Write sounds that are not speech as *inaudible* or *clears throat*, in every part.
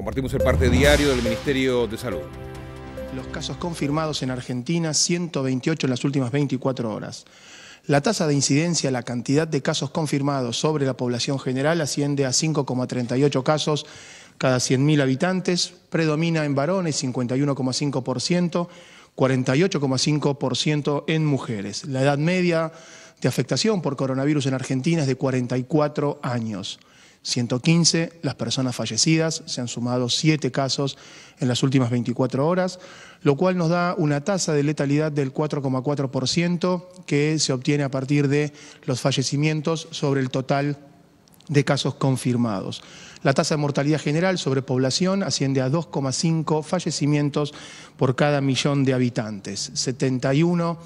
Compartimos el parte diario del Ministerio de Salud. Los casos confirmados en Argentina, 128 en las últimas 24 horas. La tasa de incidencia, la cantidad de casos confirmados sobre la población general asciende a 5,38 casos cada 100.000 habitantes, predomina en varones 51,5%, 48,5% en mujeres. La edad media de afectación por coronavirus en Argentina es de 44 años. 115 las personas fallecidas, se han sumado 7 casos en las últimas 24 horas, lo cual nos da una tasa de letalidad del 4,4% que se obtiene a partir de los fallecimientos sobre el total de casos confirmados. La tasa de mortalidad general sobre población asciende a 2,5 fallecimientos por cada millón de habitantes, 71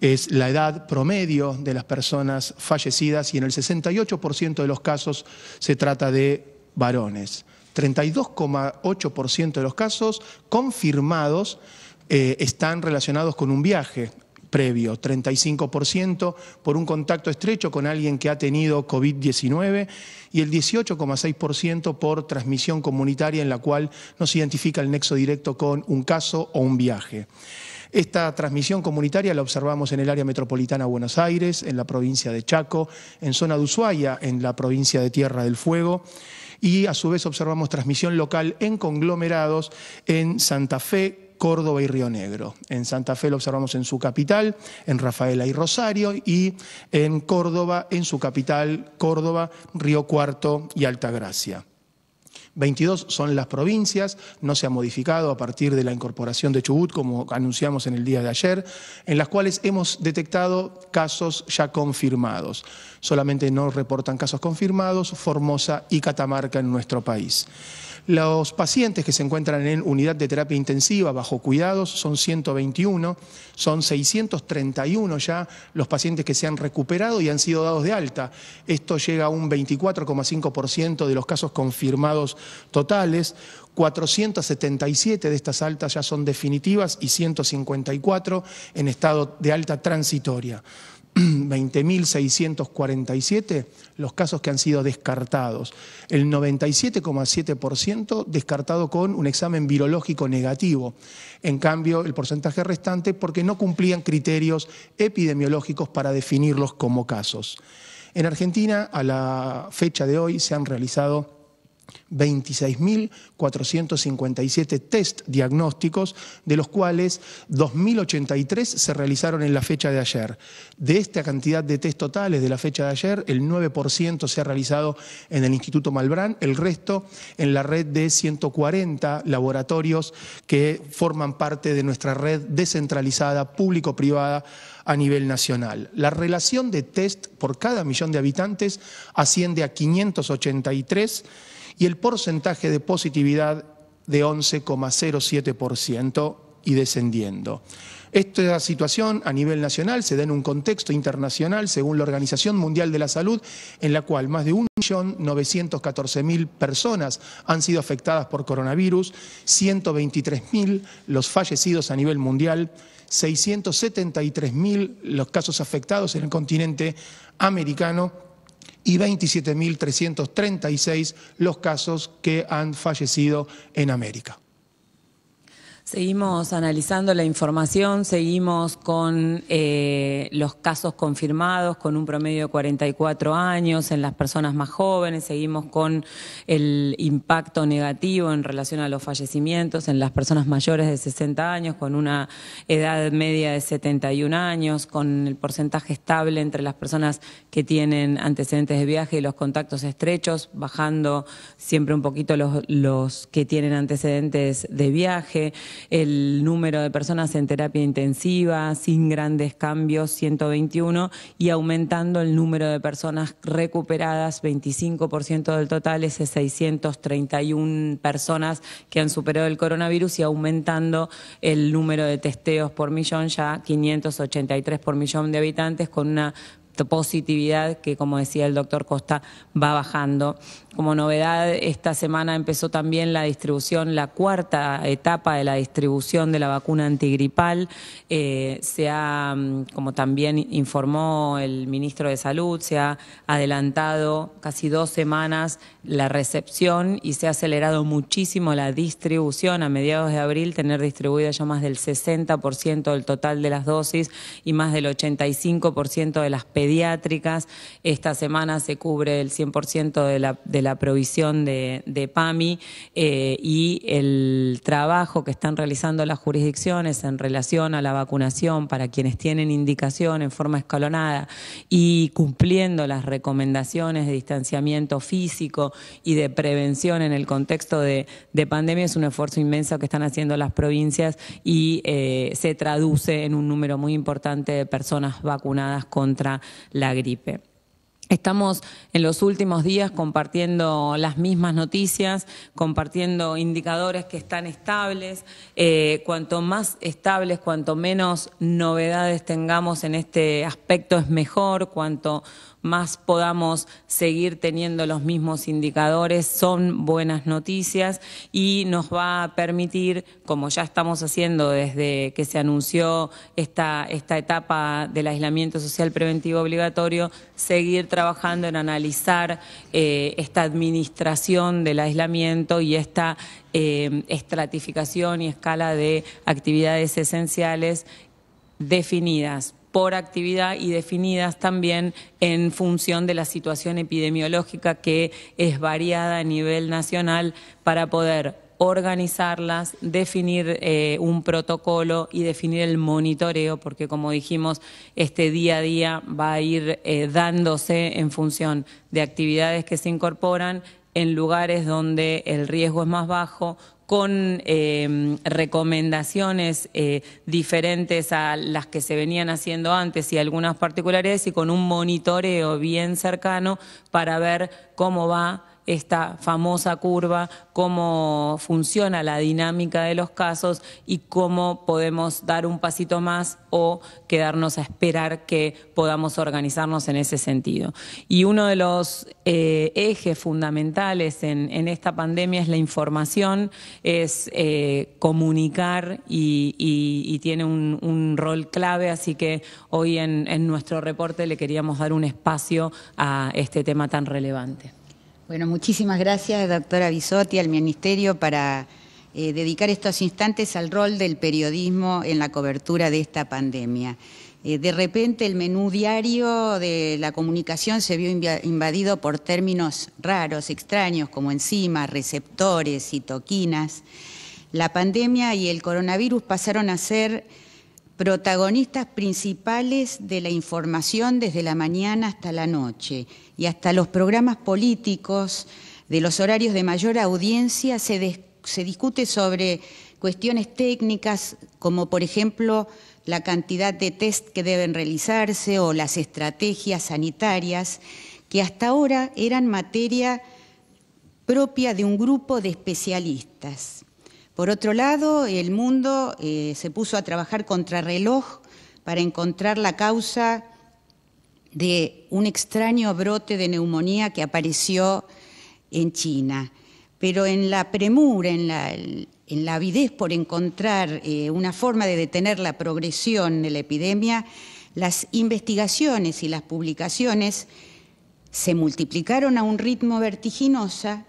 es la edad promedio de las personas fallecidas y en el 68% de los casos se trata de varones. 32,8% de los casos confirmados eh, están relacionados con un viaje previo, 35% por un contacto estrecho con alguien que ha tenido COVID-19 y el 18,6% por transmisión comunitaria en la cual no se identifica el nexo directo con un caso o un viaje. Esta transmisión comunitaria la observamos en el área metropolitana de Buenos Aires, en la provincia de Chaco, en zona de Ushuaia, en la provincia de Tierra del Fuego y a su vez observamos transmisión local en conglomerados en Santa Fe, Córdoba y Río Negro. En Santa Fe lo observamos en su capital, en Rafaela y Rosario, y en Córdoba, en su capital, Córdoba, Río Cuarto y Altagracia. 22 son las provincias, no se ha modificado a partir de la incorporación de Chubut, como anunciamos en el día de ayer, en las cuales hemos detectado casos ya confirmados. Solamente no reportan casos confirmados Formosa y Catamarca en nuestro país. Los pacientes que se encuentran en unidad de terapia intensiva bajo cuidados son 121, son 631 ya los pacientes que se han recuperado y han sido dados de alta. Esto llega a un 24,5% de los casos confirmados totales. 477 de estas altas ya son definitivas y 154 en estado de alta transitoria. 20.647 *clears throat* los casos que han sido descartados. El 97,7% descartado con un examen virológico negativo. En cambio, el porcentaje restante porque no cumplían criterios epidemiológicos para definirlos como casos. En Argentina, a la fecha de hoy, se han realizado 26.457 test diagnósticos, de los cuales 2.083 se realizaron en la fecha de ayer. De esta cantidad de test totales de la fecha de ayer, el 9% se ha realizado en el Instituto Malbrán, el resto en la red de 140 laboratorios que forman parte de nuestra red descentralizada público-privada a nivel nacional. La relación de test por cada millón de habitantes asciende a 583 y el porcentaje de positividad de 11,07% y descendiendo. Esta situación a nivel nacional se da en un contexto internacional, según la Organización Mundial de la Salud, en la cual más de 1.914.000 personas han sido afectadas por coronavirus, 123.000 los fallecidos a nivel mundial, 673.000 los casos afectados en el continente americano y 27.336 los casos que han fallecido en América. Seguimos analizando la información, seguimos con eh, los casos confirmados, con un promedio de 44 años en las personas más jóvenes, seguimos con el impacto negativo en relación a los fallecimientos en las personas mayores de 60 años, con una edad media de 71 años, con el porcentaje estable entre las personas que tienen antecedentes de viaje y los contactos estrechos, bajando siempre un poquito los, los que tienen antecedentes de viaje, el número de personas en terapia intensiva, sin grandes cambios, 121, y aumentando el número de personas recuperadas, 25% del total, ese 631 personas que han superado el coronavirus y aumentando el número de testeos por millón, ya 583 por millón de habitantes, con una positividad que, como decía el doctor Costa, va bajando. Como novedad, esta semana empezó también la distribución, la cuarta etapa de la distribución de la vacuna antigripal. Eh, se ha, mm, como también informó el ministro de Salud, se ha adelantado casi dos semanas la recepción y se ha acelerado muchísimo la distribución. A mediados de abril, tener distribuida ya más del 60% del total de las dosis y más del 85% de las pediátricas. Esta semana se cubre el 100% de la, provisión de, PAMI eh, y el trabajo que están realizando las jurisdicciones en relación a la vacunación para quienes tienen indicación en forma escalonada y cumpliendo las recomendaciones de distanciamiento físico y de prevención en el contexto de, pandemia es un esfuerzo inmenso que están haciendo las provincias y eh, se traduce en un número muy importante de personas vacunadas contra la gripe. Estamos en los últimos días compartiendo las mismas noticias, compartiendo indicadores que están estables. Eh, cuanto más estables, cuanto menos novedades tengamos en este aspecto es mejor, cuanto más podamos seguir teniendo los mismos indicadores, son buenas noticias y nos va a permitir, como ya estamos haciendo desde que se anunció esta, esta etapa del aislamiento social preventivo obligatorio, seguir trabajando en analizar eh, esta administración del aislamiento y esta eh, estratificación y escala de actividades esenciales definidas por actividad y definidas también en función de la situación epidemiológica que es variada a nivel nacional para poder organizarlas, definir eh, un protocolo y definir el monitoreo, porque como dijimos, este día a día va a ir eh, dándose en función de actividades que se incorporan en lugares donde el riesgo es más bajo, con em, recomendaciones eh, diferentes a las que se venían haciendo antes y algunas particulares y con un monitoreo bien cercano para ver cómo va esta famosa curva, cómo funciona la dinámica de los casos y cómo podemos dar un pasito más o quedarnos a esperar que podamos organizarnos en ese sentido. Y uno de los eh, ejes fundamentales en, esta pandemia es la información, es eh, comunicar y, tiene un, rol clave, así que hoy en nuestro reporte le queríamos dar un espacio a este tema tan relevante. Bueno, muchísimas gracias, doctora Bisotti, al Ministerio, para eh, dedicar estos instantes al rol del periodismo en la cobertura de esta pandemia. Eh, de repente el menú diario de la comunicación se vio invadido por términos raros, extraños, como enzimas, receptores, citoquinas. La pandemia y el coronavirus pasaron a ser protagonistas principales de la información desde la mañana hasta la noche y hasta los programas políticos de los horarios de mayor audiencia se, discute sobre cuestiones técnicas como por ejemplo la cantidad de test que deben realizarse o las estrategias sanitarias que hasta ahora eran materia propia de un grupo de especialistas. Por otro lado, el mundo eh, se puso a trabajar contrarreloj para encontrar la causa de un extraño brote de neumonía que apareció en China. Pero en la premura, en la, avidez por encontrar eh, una forma de detener la progresión de la epidemia, las investigaciones y las publicaciones se multiplicaron a un ritmo vertiginoso,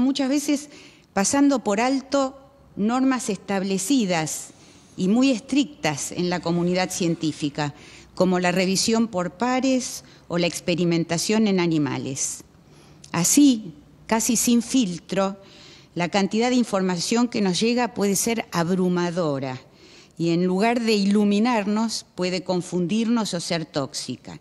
muchas veces pasando por alto normas establecidas y muy estrictas en la comunidad científica, como la revisión por pares o la experimentación en animales. Así, casi sin filtro, la cantidad de información que nos llega puede ser abrumadora y en lugar de iluminarnos puede confundirnos o ser tóxica.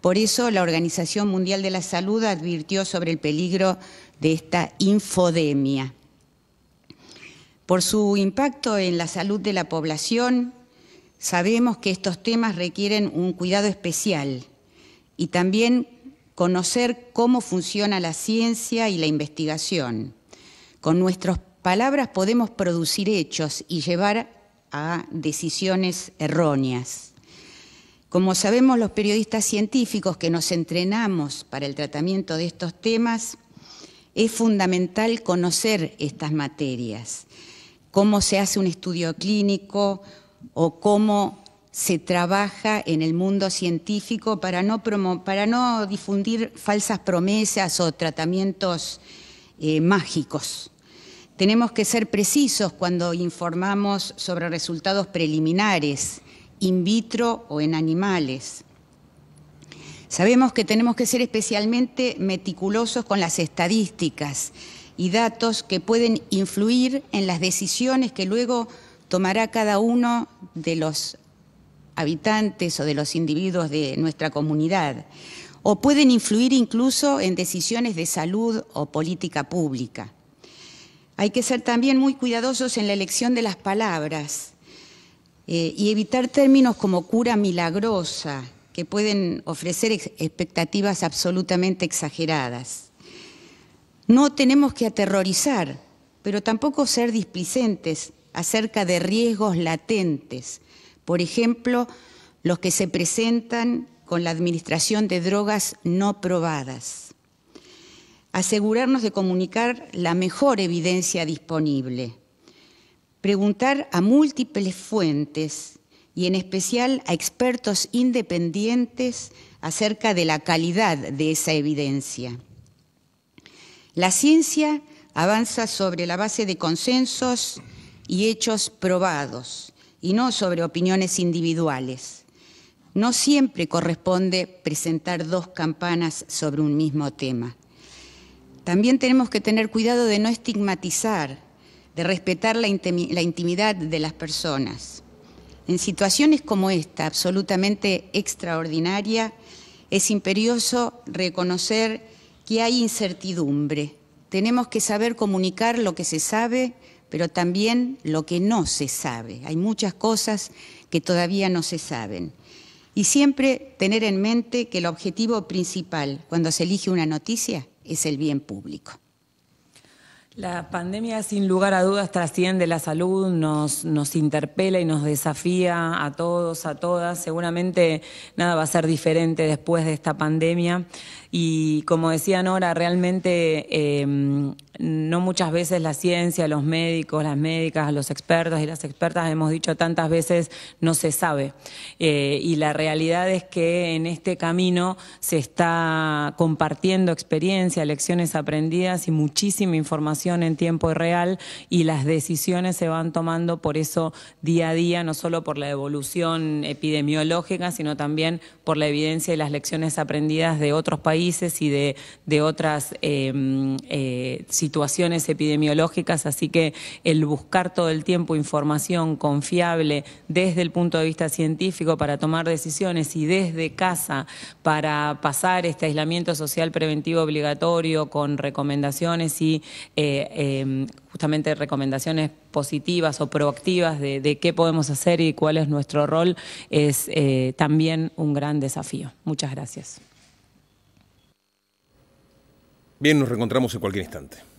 Por eso la Organización Mundial de la Salud advirtió sobre el peligro de esta infodemia. Por su impacto en la salud de la población, sabemos que estos temas requieren un cuidado especial y también conocer cómo funciona la ciencia y la investigación. Con nuestras palabras podemos producir hechos y llevar a decisiones erróneas. Como sabemos los periodistas científicos que nos entrenamos para el tratamiento de estos temas, es fundamental conocer estas materias cómo se hace un estudio clínico o cómo se trabaja en el mundo científico para no, difundir falsas promesas o tratamientos eh, mágicos. Tenemos que ser precisos cuando informamos sobre resultados preliminares, in vitro o en animales. Sabemos que tenemos que ser especialmente meticulosos con las estadísticas, y datos que pueden influir en las decisiones que luego tomará cada uno de los habitantes o de los individuos de nuestra comunidad, o pueden influir incluso en decisiones de salud o política pública. Hay que ser también muy cuidadosos en la elección de las palabras eh, y evitar términos como cura milagrosa, que pueden ofrecer expectativas absolutamente exageradas. No tenemos que aterrorizar, pero tampoco ser displicentes acerca de riesgos latentes, por ejemplo, los que se presentan con la administración de drogas no probadas. Asegurarnos de comunicar la mejor evidencia disponible. Preguntar a múltiples fuentes y en especial a expertos independientes acerca de la calidad de esa evidencia. La ciencia avanza sobre la base de consensos y hechos probados y no sobre opiniones individuales. No siempre corresponde presentar dos campanas sobre un mismo tema. También tenemos que tener cuidado de no estigmatizar, de respetar la, intimidad de las personas. En situaciones como esta, absolutamente extraordinaria, es imperioso reconocer que hay incertidumbre. Tenemos que saber comunicar lo que se sabe, pero también lo que no se sabe. Hay muchas cosas que todavía no se saben. Y siempre tener en mente que el objetivo principal cuando se elige una noticia es el bien público. La pandemia, sin lugar a dudas, trasciende la salud, nos, interpela y nos desafía a todos, a todas. Seguramente nada va a ser diferente después de esta pandemia. Y como decía Nora, realmente em, no muchas veces la ciencia, los médicos, las médicas, los expertos y las expertas hemos dicho tantas veces no se sabe. Eh, y la realidad es que en este camino se está compartiendo experiencia, lecciones aprendidas y muchísima información en tiempo real y las decisiones se van tomando por eso día a día, no solo por la evolución epidemiológica, sino también por la evidencia y las lecciones aprendidas de otros países y de, otras ciudades eh, eh, situaciones epidemiológicas, así que el buscar todo el tiempo información confiable desde el punto de vista científico para tomar decisiones y desde casa para pasar este aislamiento social preventivo obligatorio con recomendaciones y eh, em, justamente recomendaciones positivas o proactivas de, qué podemos hacer y cuál es nuestro rol es eh, también un gran desafío. Muchas gracias. Bien, nos reencontramos en cualquier instante.